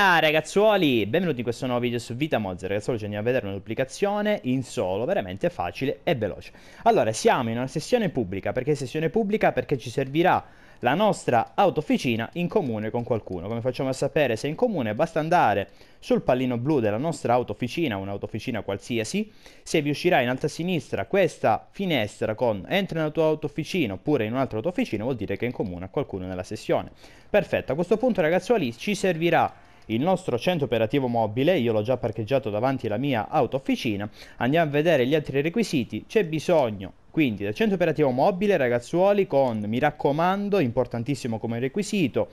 Buonasera ragazzuoli, benvenuti in questo nuovo video su Vita Mozza Ragazzuoli ci andiamo a vedere un'applicazione in solo, veramente facile e veloce Allora, siamo in una sessione pubblica, perché sessione pubblica? Perché ci servirà la nostra autofficina in comune con qualcuno Come facciamo a sapere se è in comune? Basta andare sul pallino blu della nostra autofficina, un'autofficina qualsiasi Se vi uscirà in alto a sinistra questa finestra con entra nella tua autofficina oppure in un'altra autofficina Vuol dire che è in comune a qualcuno nella sessione Perfetto, a questo punto ragazzuoli ci servirà il nostro centro operativo mobile, io l'ho già parcheggiato davanti alla mia auto officina, andiamo a vedere gli altri requisiti, c'è bisogno quindi del centro operativo mobile ragazzuoli con, mi raccomando, importantissimo come requisito,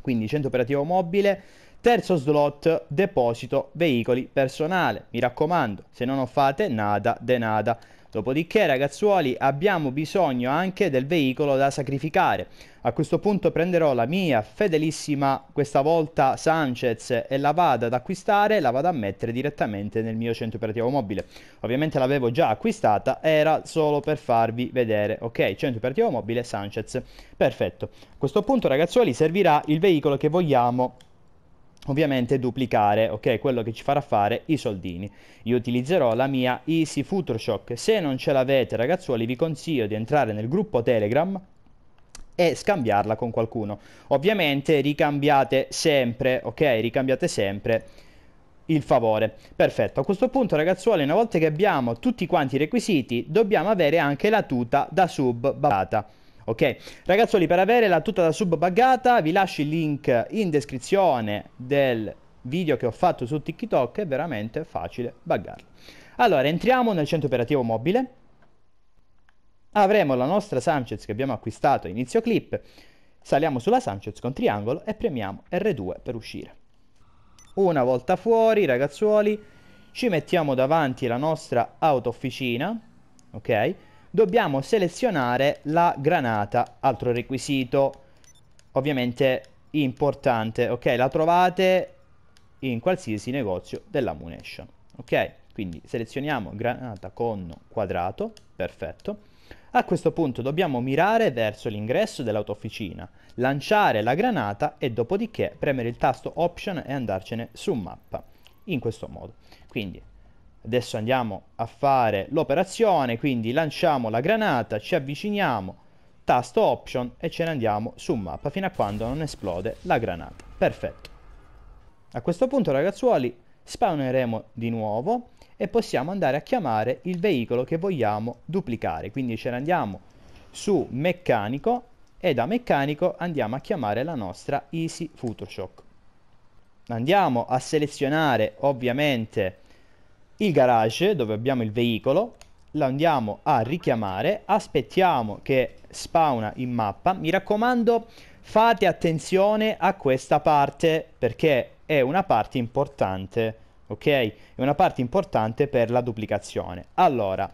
quindi centro operativo mobile, Terzo slot, deposito veicoli personale. Mi raccomando, se non lo fate, nada de nada. Dopodiché, ragazzuoli, abbiamo bisogno anche del veicolo da sacrificare. A questo punto prenderò la mia fedelissima, questa volta Sanchez, e la vado ad acquistare, la vado a mettere direttamente nel mio centro operativo mobile. Ovviamente l'avevo già acquistata, era solo per farvi vedere. Ok, centro operativo mobile Sanchez. Perfetto. A questo punto, ragazzuoli, servirà il veicolo che vogliamo ovviamente duplicare ok quello che ci farà fare i soldini io utilizzerò la mia easy future shock se non ce l'avete ragazzuoli vi consiglio di entrare nel gruppo telegram e scambiarla con qualcuno ovviamente ricambiate sempre ok ricambiate sempre il favore perfetto a questo punto ragazzuoli una volta che abbiamo tutti quanti i requisiti dobbiamo avere anche la tuta da sub babata ok? Ragazzuoli, per avere la tuta da sub buggata, vi lascio il link in descrizione del video che ho fatto su TikTok, è veramente facile buggarla. Allora, entriamo nel centro operativo mobile. Avremo la nostra Sanchez che abbiamo acquistato inizio clip. Saliamo sulla Sanchez con triangolo e premiamo R2 per uscire. Una volta fuori, ragazzuoli, ci mettiamo davanti la nostra auto officina, ok? dobbiamo selezionare la granata, altro requisito ovviamente importante, ok? La trovate in qualsiasi negozio dell'ammunition, ok? Quindi selezioniamo granata con quadrato, perfetto. A questo punto dobbiamo mirare verso l'ingresso dell'autofficina, lanciare la granata e dopodiché premere il tasto Option e andarcene su mappa, in questo modo. Quindi Adesso andiamo a fare l'operazione, quindi lanciamo la granata, ci avviciniamo, tasto option e ce ne andiamo su mappa fino a quando non esplode la granata. Perfetto. A questo punto ragazzuoli spawneremo di nuovo e possiamo andare a chiamare il veicolo che vogliamo duplicare. Quindi ce ne andiamo su meccanico e da meccanico andiamo a chiamare la nostra Easy Photoshop. Andiamo a selezionare ovviamente il garage dove abbiamo il veicolo, lo andiamo a richiamare, aspettiamo che spawna in mappa. Mi raccomando, fate attenzione a questa parte perché è una parte importante, ok? È una parte importante per la duplicazione. Allora,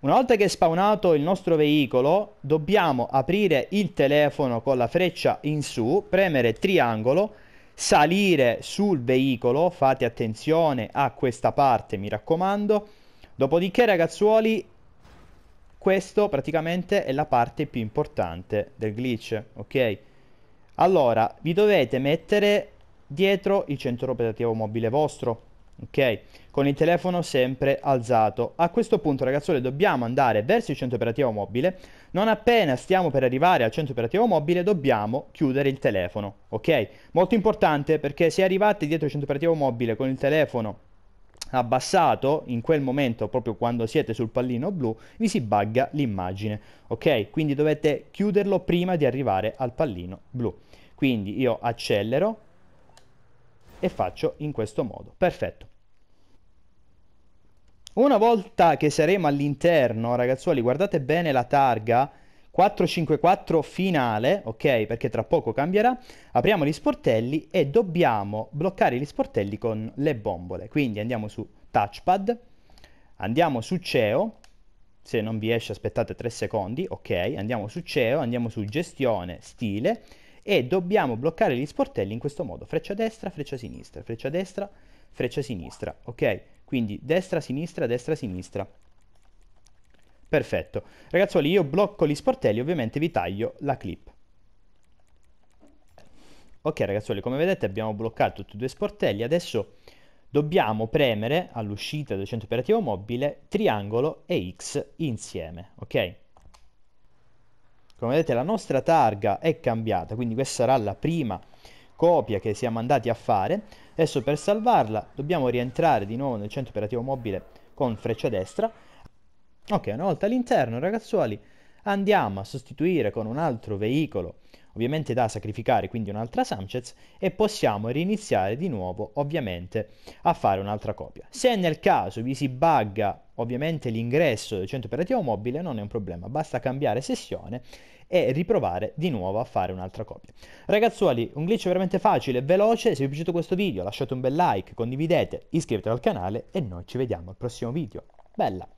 una volta che è spawnato il nostro veicolo, dobbiamo aprire il telefono con la freccia in su, premere triangolo, salire sul veicolo, fate attenzione a questa parte, mi raccomando. Dopodiché, ragazzuoli, questo praticamente è la parte più importante del glitch, ok? Allora, vi dovete mettere dietro il centro operativo mobile vostro, ok? Con il telefono sempre alzato. A questo punto, ragazzuoli, dobbiamo andare verso il centro operativo mobile. Non appena stiamo per arrivare al centro operativo mobile, dobbiamo chiudere il telefono, ok? Molto importante perché se arrivate dietro il centro operativo mobile con il telefono abbassato in quel momento proprio quando siete sul pallino blu vi si bugga l'immagine ok quindi dovete chiuderlo prima di arrivare al pallino blu quindi io accelero e faccio in questo modo. Perfetto. Una volta che saremo all'interno, ragazzuoli, guardate bene la targa 454 finale, ok? Perché tra poco cambierà. Apriamo gli sportelli e dobbiamo bloccare gli sportelli con le bombole. Quindi andiamo su touchpad, andiamo su CEO, se non vi esce aspettate 3 secondi, ok? Andiamo su CEO, andiamo su gestione, stile e dobbiamo bloccare gli sportelli in questo modo, freccia destra, freccia sinistra, freccia destra, freccia sinistra, ok? Quindi destra, sinistra, destra, sinistra. Perfetto. Ragazzuoli, io blocco gli sportelli, ovviamente vi taglio la clip. Ok ragazzuoli, come vedete abbiamo bloccato tutti e due sportelli, adesso dobbiamo premere all'uscita del centro operativo mobile triangolo e X insieme, ok? Come vedete la nostra targa è cambiata, quindi questa sarà la prima copia che siamo andati a fare. Adesso per salvarla dobbiamo rientrare di nuovo nel centro operativo mobile con freccia destra. Ok, una volta all'interno, ragazzuoli, andiamo a sostituire con un altro veicolo ovviamente da sacrificare quindi un'altra Samchez e possiamo riniziare di nuovo ovviamente a fare un'altra copia. Se nel caso vi si bugga ovviamente l'ingresso del centro operativo mobile non è un problema, basta cambiare sessione e riprovare di nuovo a fare un'altra copia. Ragazzuoli, un glitch veramente facile e veloce, se vi è piaciuto questo video lasciate un bel like, condividete, iscrivetevi al canale e noi ci vediamo al prossimo video. Bella!